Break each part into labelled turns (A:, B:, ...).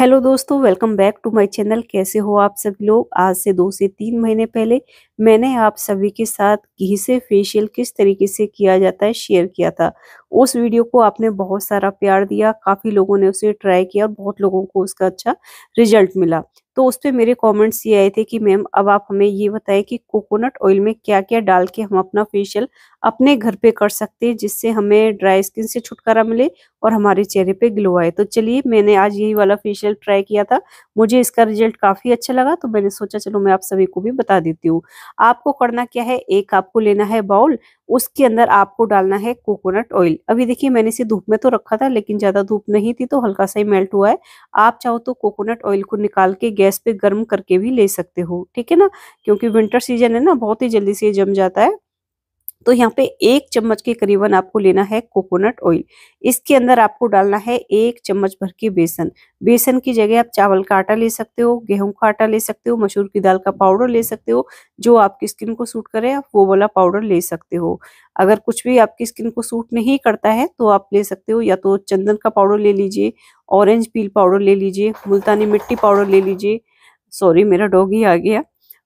A: hello दोस्तों welcome back to my channel कैसे हो आप सभी लोग आज से दो से तीन महीने पहले मैंने आप सभी के साथ घी से फेशियल किस तरीके से किया जाता है शेयर किया था उस वीडियो को आपने बहुत सारा प्यार दिया काफ़ी लोगों ने उसे ट्राई किया और बहुत लोगों को उसका अच्छा रिजल्ट मिला तो उस पर मेरे कमेंट्स ये आए थे कि मैम अब आप हमें ये बताएं कि कोकोनट ऑयल में क्या क्या डाल के हम अपना फेशियल अपने घर पे कर सकते हैं जिससे हमें ड्राई स्किन से छुटकारा मिले और हमारे चेहरे पे ग्लो आए तो चलिए मैंने आज यही वाला फेशियल ट्राई किया था मुझे इसका रिजल्ट काफ़ी अच्छा लगा तो मैंने सोचा चलो मैं आप सभी को भी बता देती हूँ आपको करना क्या है एक आपको लेना है बाउल उसके अंदर आपको डालना है कोकोनट ऑयल अभी देखिए मैंने इसे धूप में तो रखा था लेकिन ज़्यादा धूप नहीं थी तो हल्का सा ही मेल्ट हुआ है आप चाहो तो कोकोनट ऑयल को निकाल के गैस पे गर्म करके भी ले सकते हो ठीक है ना क्योंकि विंटर सीजन है ना बहुत ही जल्दी से जम जाता है तो यहाँ पे एक चम्मच के करीबन आपको लेना है कोकोनट ऑयल इसके अंदर आपको डालना है एक चम्मच भर के बेसन बेसन की जगह आप चावल का आटा ले सकते हो गेहूं का आटा ले सकते हो मसूर की दाल का पाउडर ले सकते हो जो आपकी स्किन को सूट करे आप वो वाला पाउडर ले सकते हो अगर कुछ भी आपकी स्किन को सूट नहीं करता है तो आप ले सकते हो या तो चंदन का पाउडर ले लीजिए ऑरेंज पील पाउडर ले लीजिए मुल्तानी मिट्टी पाउडर ले लीजिए सॉरी मेरा डॉग ही आ गया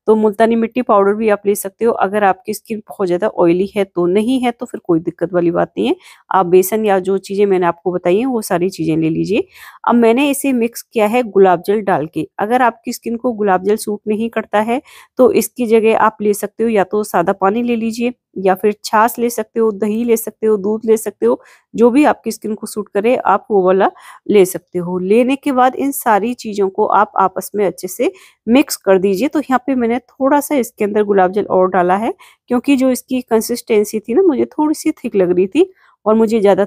A: तो मुल्तानी मिट्टी पाउडर भी आप ले सकते हो अगर आपकी स्किन बहुत ज़्यादा ऑयली है तो नहीं है तो फिर कोई दिक्कत वाली बात नहीं है आप बेसन या जो चीज़ें मैंने आपको बताई हैं वो सारी चीज़ें ले लीजिए अब मैंने इसे मिक्स किया है गुलाब जल डाल के अगर आपकी स्किन को गुलाब जल सूट नहीं करता है तो इसकी जगह आप ले सकते हो या तो सादा पानी ले लीजिए या फिर छाछ ले सकते हो दही ले सकते हो दूध ले सकते हो जो भी आपकी स्किन को सूट करे आप वो वाला ले सकते हो लेने के बाद इन सारी चीज़ों को आप आपस में अच्छे से मिक्स कर दीजिए तो यहाँ पे मैंने थोड़ा सा इसके अंदर गुलाब जल और डाला है क्योंकि जो इसकी कंसिस्टेंसी थी ना मुझे थोड़ी सी थिक लग रही थी और मुझे ज़्यादा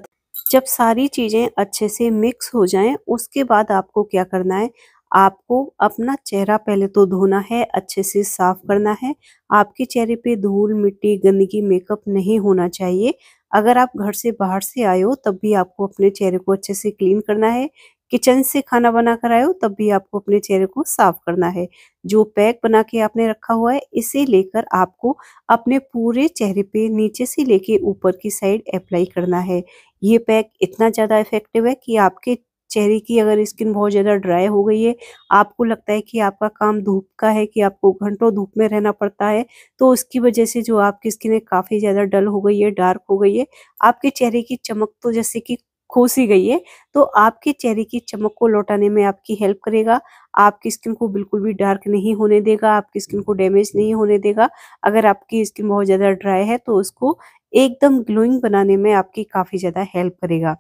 A: जब सारी चीज़ें अच्छे से मिक्स हो जाएं उसके बाद आपको क्या करना है आपको अपना चेहरा पहले तो धोना है अच्छे से साफ करना है आपके चेहरे पे धूल मिट्टी गंदगी मेकअप नहीं होना चाहिए अगर आप घर से बाहर से आए हो तब भी आपको अपने चेहरे को अच्छे से क्लीन करना है किचन से खाना बना कर आए हो तब भी आपको अपने चेहरे को साफ करना है जो पैक बना के आपने रखा हुआ है इसे लेकर आपको अपने पूरे चेहरे पे नीचे से लेके ऊपर की साइड अप्लाई करना है ये पैक इतना ज़्यादा इफेक्टिव है कि आपके चेहरे की अगर स्किन बहुत ज़्यादा ड्राई हो गई है आपको लगता है कि आपका काम धूप का है कि आपको घंटों धूप में रहना पड़ता है तो उसकी वजह से जो आपकी स्किन है काफ़ी ज़्यादा डल हो गई है डार्क हो गई है आपके चेहरे की चमक तो जैसे कि खोसी गई है तो आपके चेहरे की चमक को लौटाने में आपकी हेल्प करेगा आपकी स्किन को बिल्कुल भी डार्क नहीं होने देगा आपकी स्किन को डैमेज नहीं होने देगा अगर आपकी स्किन बहुत ज़्यादा ड्राई है तो उसको एकदम ग्लोइंग बनाने में आपकी काफ़ी ज़्यादा हेल्प करेगा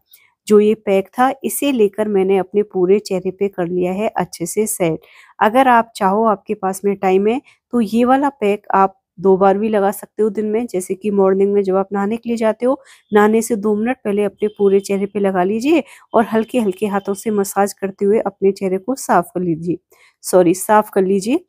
A: जो ये पैक था इसे लेकर मैंने अपने पूरे चेहरे पे कर लिया है अच्छे से सेट अगर आप चाहो आपके पास में टाइम है तो ये वाला पैक आप दो बार भी लगा सकते हो दिन में जैसे कि मॉर्निंग में जब आप नहाने के लिए जाते हो नहाने से दो मिनट पहले अपने पूरे चेहरे पे लगा लीजिए और हल्के हल्के हाथों से मसाज करते हुए अपने चेहरे को साफ कर लीजिए सॉरी साफ कर लीजिए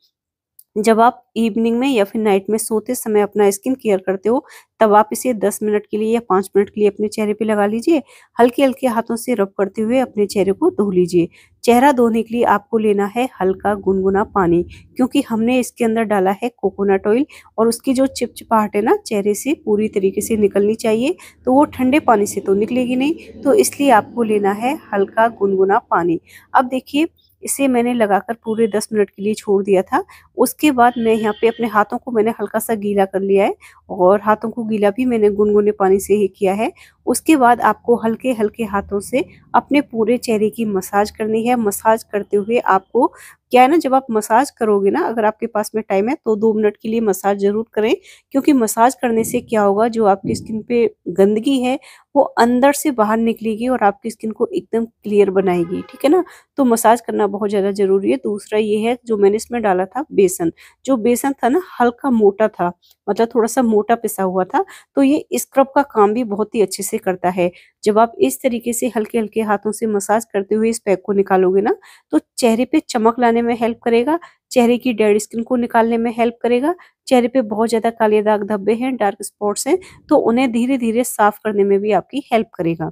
A: जब आप इवनिंग में या फिर नाइट में सोते समय अपना स्किन केयर करते हो तब आप इसे 10 मिनट के लिए या 5 मिनट के लिए अपने चेहरे पे लगा लीजिए हल्के हल्के हाथों से रब करते हुए अपने चेहरे को धो लीजिए चेहरा धोने के लिए आपको लेना है हल्का गुनगुना पानी क्योंकि हमने इसके अंदर डाला है कोकोनट ऑयल और उसकी जो चिपचिपाहट है ना चेहरे से पूरी तरीके से निकलनी चाहिए तो वो ठंडे पानी से तो निकलेगी नहीं तो इसलिए आपको लेना है हल्का गुनगुना पानी अब देखिए इसे मैंने लगाकर पूरे दस मिनट के लिए छोड़ दिया था उसके बाद मैं यहाँ पे अपने हाथों को मैंने हल्का सा गीला कर लिया है और हाथों को गीला भी मैंने गुनगुने पानी से ही किया है उसके बाद आपको हल्के हल्के हाथों से अपने पूरे चेहरे की मसाज करनी है मसाज करते हुए आपको क्या है ना जब आप मसाज करोगे ना अगर आपके पास में टाइम है तो दो मिनट के लिए मसाज जरूर करें क्योंकि मसाज करने से क्या होगा जो आपकी स्किन पे गंदगी है वो अंदर से बाहर निकलेगी और आपकी स्किन को एकदम क्लियर बनाएगी ठीक है ना तो मसाज करना बहुत ज़्यादा ज़रूरी है दूसरा ये है जो मैंने इसमें डाला था बेसन जो बेसन था ना हल्का मोटा था मतलब थोड़ा सा मोटा पिसा हुआ था तो ये स्क्रब का काम भी बहुत ही अच्छे से करता है जब आप इस तरीके से हल्के हल्के हाथों से मसाज करते हुए इस पैक को निकालोगे ना तो चेहरे पे चमक लाने में हेल्प करेगा चेहरे की डेड स्किन को निकालने में हेल्प करेगा चेहरे पे बहुत ज़्यादा काले दाग धब्बे हैं डार्क स्पॉट्स हैं तो उन्हें धीरे धीरे साफ करने में भी आपकी हेल्प करेगा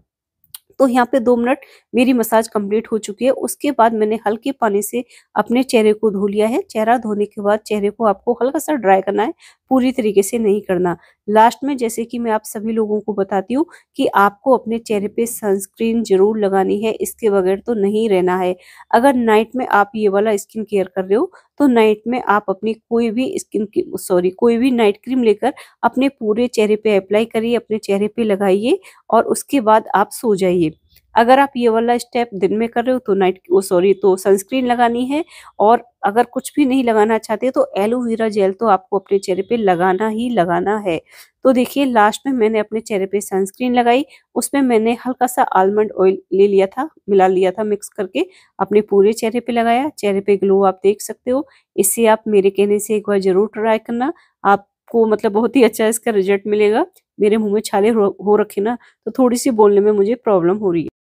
A: तो यहाँ पे दो मिनट मेरी मसाज कंप्लीट हो चुकी है उसके बाद मैंने हल्के पानी से अपने चेहरे को धो लिया है चेहरा धोने के बाद चेहरे को आपको हल्का सा ड्राई करना है पूरी तरीके से नहीं करना लास्ट में जैसे कि मैं आप सभी लोगों को बताती हूँ कि आपको अपने चेहरे पे सनस्क्रीन जरूर लगानी है इसके बगैर तो नहीं रहना है अगर नाइट में आप ये वाला स्किन केयर कर रहे हो तो नाइट में आप अपनी कोई भी स्किन सॉरी कोई भी नाइट क्रीम लेकर अपने पूरे चेहरे पे अप्लाई करिए अपने चेहरे पे लगाइए और उसके बाद आप सो जाइए अगर आप ये वाला स्टेप दिन में कर रहे हो तो नाइट ओ सॉरी तो सनस्क्रीन लगानी है और अगर कुछ भी नहीं लगाना चाहते तो एलोवेरा जेल तो आपको अपने चेहरे पे लगाना ही लगाना है तो देखिए लास्ट में मैंने अपने चेहरे पे सनस्क्रीन लगाई उसमें मैंने हल्का सा आलमंड ऑयल ले लिया था मिला लिया था मिक्स करके अपने पूरे चेहरे पे लगाया चेहरे पे ग्लो आप देख सकते हो इससे आप मेरे कहने से एक बार जरूर ट्राई करना आपको मतलब बहुत ही अच्छा इसका रिजल्ट मिलेगा मेरे मुंह में छाले हो रखे ना तो थोड़ी सी बोलने में मुझे प्रॉब्लम हो रही है